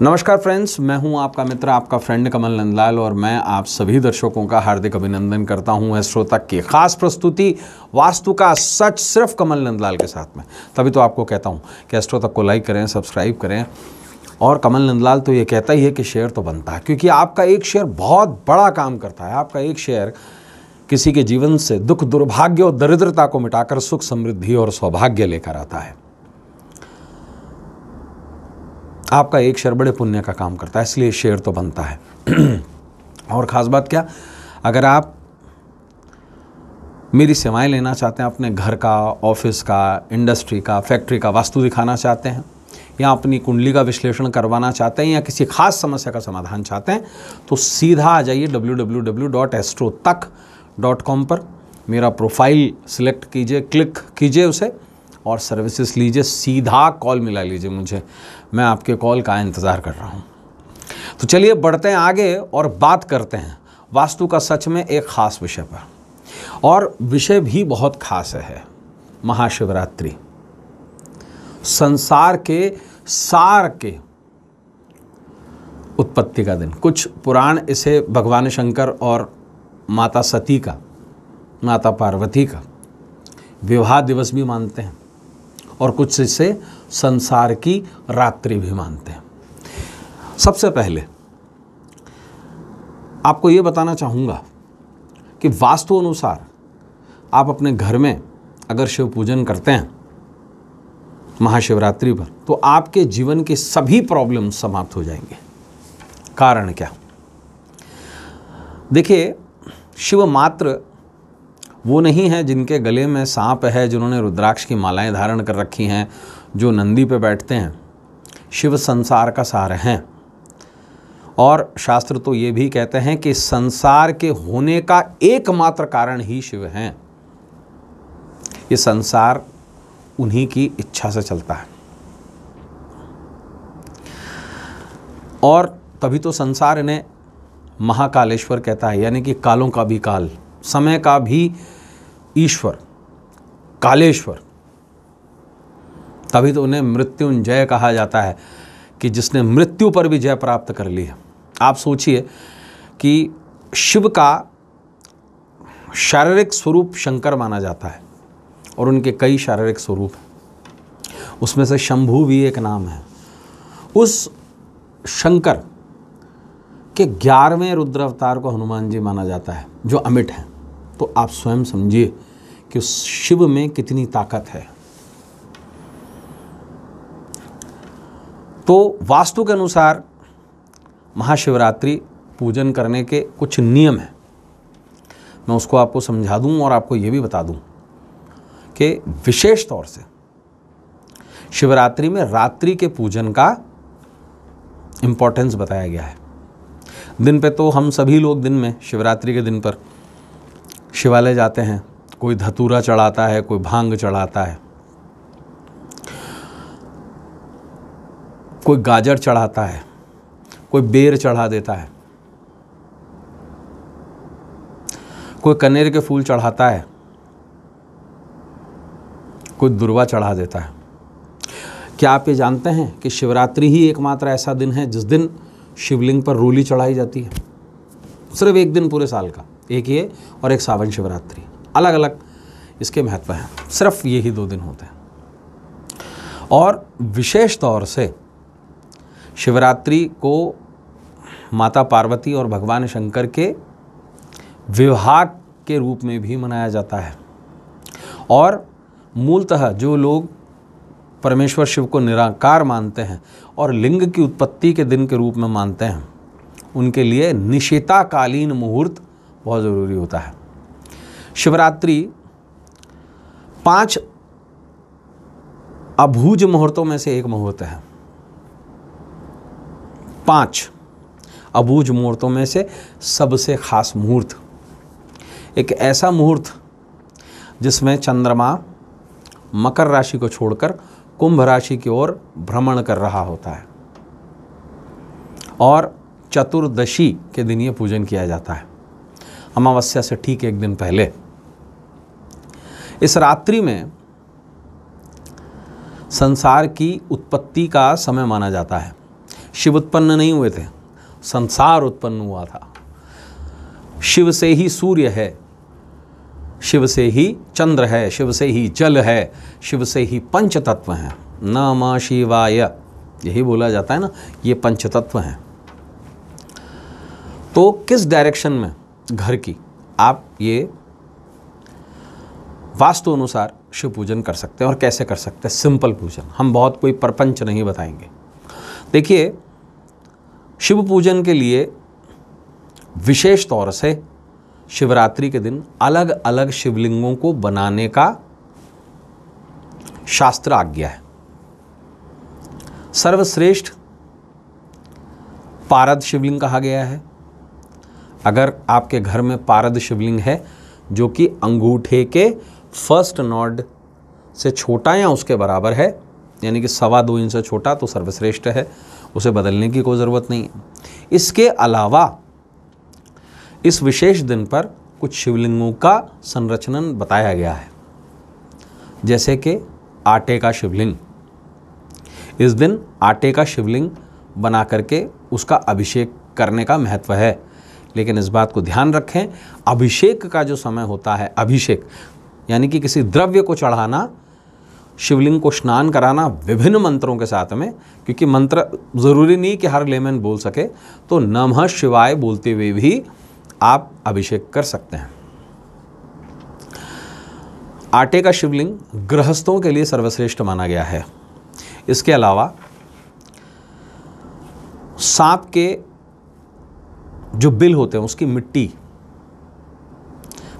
नमस्कार फ्रेंड्स मैं हूं आपका मित्र आपका फ्रेंड कमल नंदलाल और मैं आप सभी दर्शकों का हार्दिक अभिनंदन करता हूं एस्ट्रो तक की खास प्रस्तुति वास्तु का सच सिर्फ कमल नंदलाल के साथ में तभी तो आपको कहता हूं कि एस्ट्रो तक को लाइक करें सब्सक्राइब करें और कमल नंदलाल तो ये कहता ही है कि शेयर तो बनता है क्योंकि आपका एक शेयर बहुत बड़ा काम करता है आपका एक शेयर किसी के जीवन से दुख दुर्भाग्य और दरिद्रता को मिटाकर सुख समृद्धि और सौभाग्य लेकर आता है आपका एक शेयर बड़े पुण्य का काम करता है इसलिए शेयर तो बनता है और ख़ास बात क्या अगर आप मेरी सेवाएं लेना चाहते हैं अपने घर का ऑफिस का इंडस्ट्री का फैक्ट्री का वास्तु दिखाना चाहते हैं या अपनी कुंडली का विश्लेषण करवाना चाहते हैं या किसी खास समस्या का समाधान चाहते हैं तो सीधा आ जाइए डब्ल्यू पर मेरा प्रोफाइल सिलेक्ट कीजिए क्लिक कीजिए उसे और सर्विसेज लीजिए सीधा कॉल मिला लीजिए मुझे मैं आपके कॉल का इंतज़ार कर रहा हूँ तो चलिए बढ़ते हैं आगे और बात करते हैं वास्तु का सच में एक ख़ास विषय पर और विषय भी बहुत खास है महाशिवरात्रि संसार के सार के उत्पत्ति का दिन कुछ पुराण इसे भगवान शंकर और माता सती का माता पार्वती का विवाह दिवस भी मानते हैं और कुछ इसे संसार की रात्रि भी मानते हैं सबसे पहले आपको ये बताना चाहूँगा कि वास्तु अनुसार आप अपने घर में अगर शिव पूजन करते हैं महाशिवरात्रि पर तो आपके जीवन के सभी प्रॉब्लम समाप्त हो जाएंगे कारण क्या देखिए शिव मात्र वो नहीं हैं जिनके गले में सांप है जिन्होंने रुद्राक्ष की मालाएं धारण कर रखी हैं जो नंदी पे बैठते हैं शिव संसार का सार हैं और शास्त्र तो ये भी कहते हैं कि संसार के होने का एकमात्र कारण ही शिव हैं ये संसार उन्हीं की इच्छा से चलता है और तभी तो संसार इन्हें महाकालेश्वर कहता है यानी कि कालों का भी काल समय का भी ईश्वर कालेश्वर तभी तो उन्हें मृत्युंजय कहा जाता है कि जिसने मृत्यु पर भी जय प्राप्त कर ली है आप सोचिए कि शिव का शारीरिक स्वरूप शंकर माना जाता है और उनके कई शारीरिक स्वरूप हैं उसमें से शंभु भी एक नाम है उस शंकर के ग्यारहवें रुद्र अवतार को हनुमान जी माना जाता है जो अमिट हैं तो आप स्वयं समझिए कि शिव में कितनी ताकत है तो वास्तु के अनुसार महाशिवरात्रि पूजन करने के कुछ नियम हैं मैं उसको आपको समझा दूं और आपको ये भी बता दूं कि विशेष तौर से शिवरात्रि में रात्रि के पूजन का इम्पोर्टेंस बताया गया है दिन पे तो हम सभी लोग दिन में शिवरात्रि के दिन पर शिवालय जाते हैं कोई धतूरा चढ़ाता है कोई भांग चढ़ाता है कोई गाजर चढ़ाता है कोई बेर चढ़ा देता है कोई कनेर के फूल चढ़ाता है कोई दुर्वा चढ़ा देता है क्या आप ये जानते हैं कि शिवरात्रि ही एकमात्र ऐसा दिन है जिस दिन शिवलिंग पर रोली चढ़ाई जाती है सिर्फ एक दिन पूरे साल का एक ये और एक सावन शिवरात्रि अलग अलग इसके महत्व हैं सिर्फ ये ही दो दिन होते हैं और विशेष तौर से शिवरात्रि को माता पार्वती और भगवान शंकर के विवाह के रूप में भी मनाया जाता है और मूलतः जो लोग परमेश्वर शिव को निराकार मानते हैं और लिंग की उत्पत्ति के दिन के रूप में मानते हैं उनके लिए निशेताकालीन मुहूर्त बहुत ज़रूरी होता है शिवरात्रि पांच अभूज मुहूर्तों में से एक मुहूर्त है पांच अभूज मुहूर्तों में से सबसे खास मुहूर्त एक ऐसा मुहूर्त जिसमें चंद्रमा मकर राशि को छोड़कर कुंभ राशि की ओर भ्रमण कर रहा होता है और चतुर्दशी के दिन ये पूजन किया जाता है अमावस्या से ठीक एक दिन पहले इस रात्रि में संसार की उत्पत्ति का समय माना जाता है शिव उत्पन्न नहीं हुए थे संसार उत्पन्न हुआ था शिव से ही सूर्य है शिव से ही चंद्र है शिव से ही जल है शिव से ही पंच तत्व हैं नम शिवाय यही बोला जाता है ना ये पंच तत्व हैं तो किस डायरेक्शन में घर की आप ये वास्तु अनुसार शिव पूजन कर सकते हैं और कैसे कर सकते हैं सिंपल पूजन हम बहुत कोई परपंच नहीं बताएंगे देखिए शिव पूजन के लिए विशेष तौर से शिवरात्रि के दिन अलग अलग शिवलिंगों को बनाने का शास्त्र आज्ञा है सर्वश्रेष्ठ पारद शिवलिंग कहा गया है अगर आपके घर में पारद शिवलिंग है जो कि अंगूठे के फर्स्ट नॉड से छोटा या उसके बराबर है यानी कि सवा दो इंच से छोटा तो सर्वश्रेष्ठ है उसे बदलने की कोई ज़रूरत नहीं है इसके अलावा इस विशेष दिन पर कुछ शिवलिंगों का संरचनन बताया गया है जैसे कि आटे का शिवलिंग इस दिन आटे का शिवलिंग बना करके उसका अभिषेक करने का महत्व है लेकिन इस बात को ध्यान रखें अभिषेक का जो समय होता है अभिषेक यानी कि किसी द्रव्य को चढ़ाना शिवलिंग को स्नान कराना विभिन्न मंत्रों के साथ में क्योंकि मंत्र ज़रूरी नहीं कि हर लेमन बोल सके तो नमः शिवाय बोलते हुए भी आप अभिषेक कर सकते हैं आटे का शिवलिंग गृहस्थों के लिए सर्वश्रेष्ठ माना गया है इसके अलावा सांप के जो बिल होते हैं उसकी मिट्टी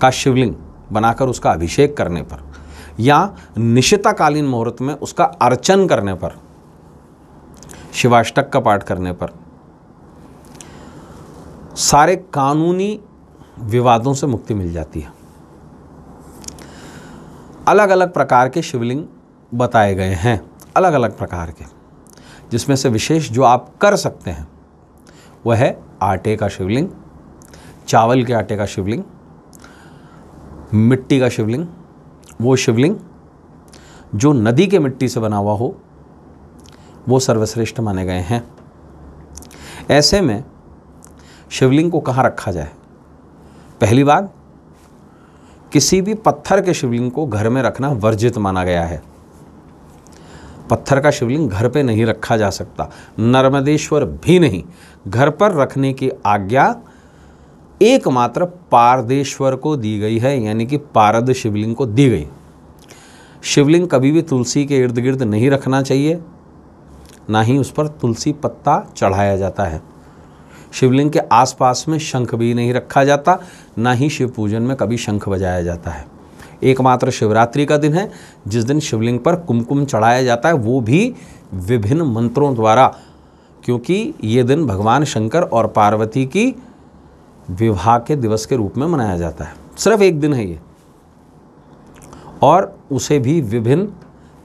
का शिवलिंग बनाकर उसका अभिषेक करने पर या निशिताकालीन मुहूर्त में उसका अर्चन करने पर शिवाष्टक का पाठ करने पर सारे कानूनी विवादों से मुक्ति मिल जाती है अलग अलग प्रकार के शिवलिंग बताए गए हैं अलग अलग प्रकार के जिसमें से विशेष जो आप कर सकते हैं वह है आटे का शिवलिंग चावल के आटे का शिवलिंग मिट्टी का शिवलिंग वो शिवलिंग जो नदी के मिट्टी से बना हुआ हो वो सर्वश्रेष्ठ माने गए हैं ऐसे में शिवलिंग को कहाँ रखा जाए पहली बात किसी भी पत्थर के शिवलिंग को घर में रखना वर्जित माना गया है पत्थर का शिवलिंग घर पे नहीं रखा जा सकता नर्मदेश्वर भी नहीं घर पर रखने की आज्ञा एकमात्र पारदेश्वर को दी गई है यानी कि पारद शिवलिंग को दी गई शिवलिंग कभी भी तुलसी के इर्द गिर्द नहीं रखना चाहिए ना ही उस पर तुलसी पत्ता चढ़ाया जाता है शिवलिंग के आसपास में शंख भी नहीं रखा जाता ना ही शिव पूजन में कभी शंख बजाया जाता है एकमात्र शिवरात्रि का दिन है जिस दिन शिवलिंग पर कुमकुम चढ़ाया जाता है वो भी विभिन्न मंत्रों द्वारा क्योंकि ये दिन भगवान शंकर और पार्वती की विवाह के दिवस के रूप में मनाया जाता है सिर्फ एक दिन है ये और उसे भी विभिन्न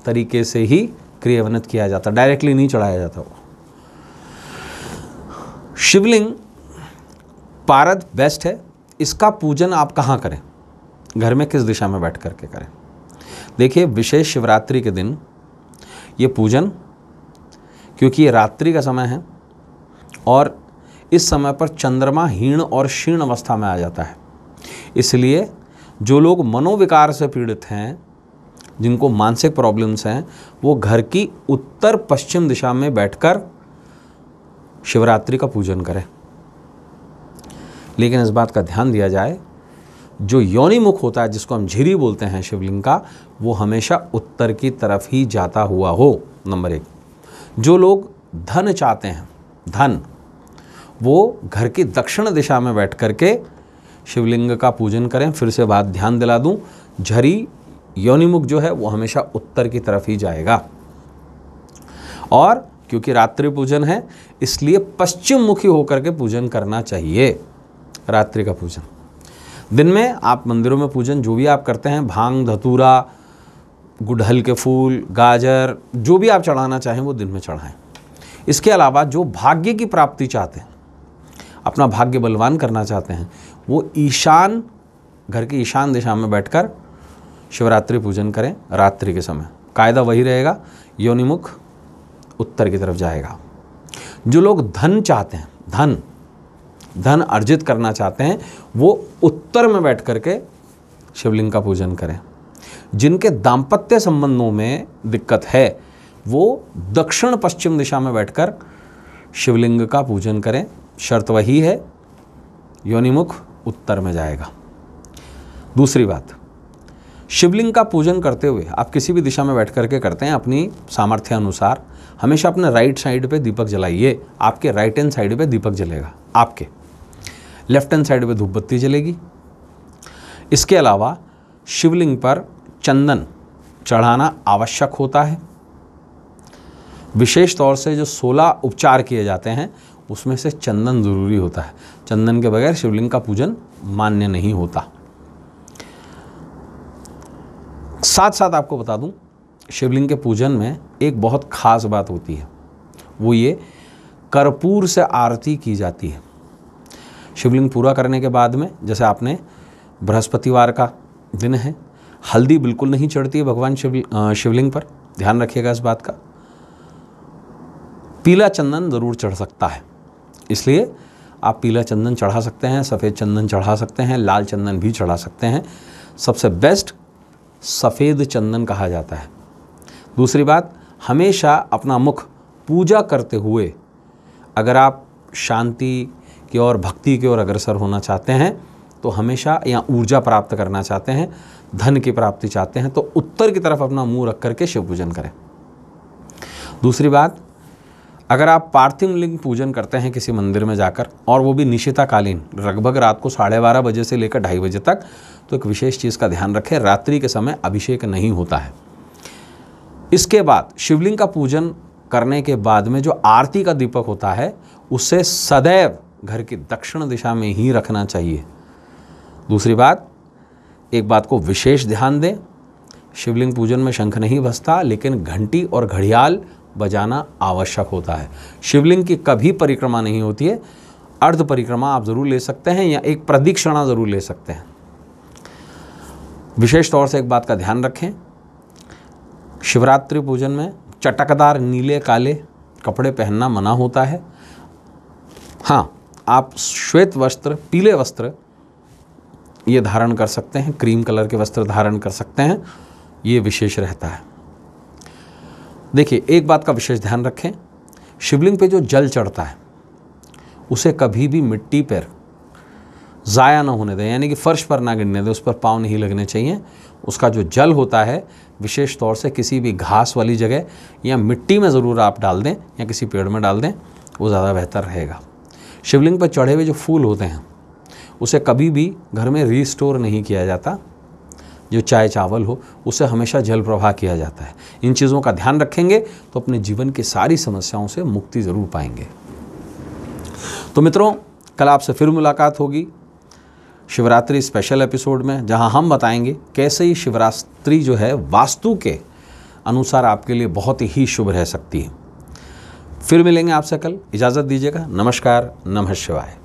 तरीके से ही क्रियान्वित किया जाता है डायरेक्टली नहीं चढ़ाया जाता वो शिवलिंग पारद बेस्ट है इसका पूजन आप कहाँ करें घर में किस दिशा में बैठ कर के करें देखिए विशेष शिवरात्रि के दिन ये पूजन क्योंकि ये रात्रि का समय है और इस समय पर चंद्रमा हीण और क्षीण अवस्था में आ जाता है इसलिए जो लोग मनोविकार से पीड़ित हैं जिनको मानसिक प्रॉब्लम्स हैं वो घर की उत्तर पश्चिम दिशा में बैठकर शिवरात्रि का पूजन करें लेकिन इस बात का ध्यान दिया जाए जो योनिमुख होता है जिसको हम झिरी बोलते हैं शिवलिंग का वो हमेशा उत्तर की तरफ ही जाता हुआ हो नंबर एक जो लोग धन चाहते हैं धन वो घर की दक्षिण दिशा में बैठ करके शिवलिंग का पूजन करें फिर से बात ध्यान दिला दूं झरी योनिमुख जो है वो हमेशा उत्तर की तरफ ही जाएगा और क्योंकि रात्रि पूजन है इसलिए पश्चिम मुखी होकर के पूजन करना चाहिए रात्रि का पूजन दिन में आप मंदिरों में पूजन जो भी आप करते हैं भांग धतूरा गुड़हल के फूल गाजर जो भी आप चढ़ाना चाहें वो दिन में चढ़ाएं इसके अलावा जो भाग्य की प्राप्ति चाहते हैं अपना भाग्य बलवान करना चाहते हैं वो ईशान घर की ईशान दिशा में बैठकर शिवरात्रि पूजन करें रात्रि के समय कायदा वही रहेगा योनिमुख उत्तर की तरफ जाएगा जो लोग धन चाहते हैं धन धन अर्जित करना चाहते हैं वो उत्तर में बैठ करके शिवलिंग का पूजन करें जिनके दाम्पत्य संबंधों में दिक्कत है वो दक्षिण पश्चिम दिशा में बैठकर शिवलिंग का पूजन करें शर्त वही है योनिमुख उत्तर में जाएगा दूसरी बात शिवलिंग का पूजन करते हुए आप किसी भी दिशा में बैठ करके करते हैं अपनी सामर्थ्य अनुसार हमेशा अपने राइट साइड पे दीपक जलाइए आपके राइट हैंड साइड पे दीपक जलेगा आपके लेफ्ट हैंड साइड पे धूप बत्ती जलेगी इसके अलावा शिवलिंग पर चंदन चढ़ाना आवश्यक होता है विशेष तौर से जो 16 उपचार किए जाते हैं उसमें से चंदन ज़रूरी होता है चंदन के बगैर शिवलिंग का पूजन मान्य नहीं होता साथ साथ आपको बता दूं शिवलिंग के पूजन में एक बहुत खास बात होती है वो ये कर्पूर से आरती की जाती है शिवलिंग पूरा करने के बाद में जैसे आपने बृहस्पतिवार का दिन है हल्दी बिल्कुल नहीं चढ़ती है भगवान शिव शिवलिंग पर ध्यान रखिएगा इस बात का पीला चंदन ज़रूर चढ़ सकता है इसलिए आप पीला चंदन चढ़ा सकते हैं सफ़ेद चंदन चढ़ा सकते हैं लाल चंदन भी चढ़ा सकते हैं सबसे बेस्ट सफ़ेद चंदन कहा जाता है दूसरी बात हमेशा अपना मुख पूजा करते हुए अगर आप शांति की ओर भक्ति की ओर अग्रसर होना चाहते हैं तो हमेशा या ऊर्जा प्राप्त करना चाहते हैं धन की प्राप्ति चाहते हैं तो उत्तर की तरफ अपना मुंह रख करके शिव पूजन करें दूसरी बात अगर आप पार्थिव लिंग पूजन करते हैं किसी मंदिर में जाकर और वो भी निशिताकालीन लगभग रात को साढ़े बारह बजे से लेकर ढाई बजे तक तो एक विशेष चीज़ का ध्यान रखें रात्रि के समय अभिषेक नहीं होता है इसके बाद शिवलिंग का पूजन करने के बाद में जो आरती का दीपक होता है उससे सदैव घर की दक्षिण दिशा में ही रखना चाहिए दूसरी बात एक बात को विशेष ध्यान दें शिवलिंग पूजन में शंख नहीं बसता लेकिन घंटी और घड़ियाल बजाना आवश्यक होता है शिवलिंग की कभी परिक्रमा नहीं होती है अर्ध परिक्रमा आप ज़रूर ले सकते हैं या एक प्रदीक्षिणा ज़रूर ले सकते हैं विशेष तौर से एक बात का ध्यान रखें शिवरात्रि पूजन में चटकदार नीले काले कपड़े पहनना मना होता है हाँ आप श्वेत वस्त्र पीले वस्त्र ये धारण कर सकते हैं क्रीम कलर के वस्त्र धारण कर सकते हैं ये विशेष रहता है देखिए एक बात का विशेष ध्यान रखें शिवलिंग पे जो जल चढ़ता है उसे कभी भी मिट्टी पर ज़ाया ना होने दें यानी कि फ़र्श पर ना गिरने दें उस पर पाँव नहीं लगने चाहिए उसका जो जल होता है विशेष तौर से किसी भी घास वाली जगह या मिट्टी में ज़रूर आप डाल दें या किसी पेड़ में डाल दें वो ज़्यादा बेहतर रहेगा शिवलिंग पर चढ़े हुए जो फूल होते हैं उसे कभी भी घर में रीस्टोर नहीं किया जाता जो चाय चावल हो उसे हमेशा जल प्रवाह किया जाता है इन चीज़ों का ध्यान रखेंगे तो अपने जीवन की सारी समस्याओं से मुक्ति ज़रूर पाएंगे तो मित्रों कल आपसे फिर मुलाकात होगी शिवरात्रि स्पेशल एपिसोड में जहां हम बताएंगे कैसे ही शिवरात्रि जो है वास्तु के अनुसार आपके लिए बहुत ही शुभ रह सकती है फिर मिलेंगे आपसे कल इजाज़त दीजिएगा नमस्कार नमः शिवाय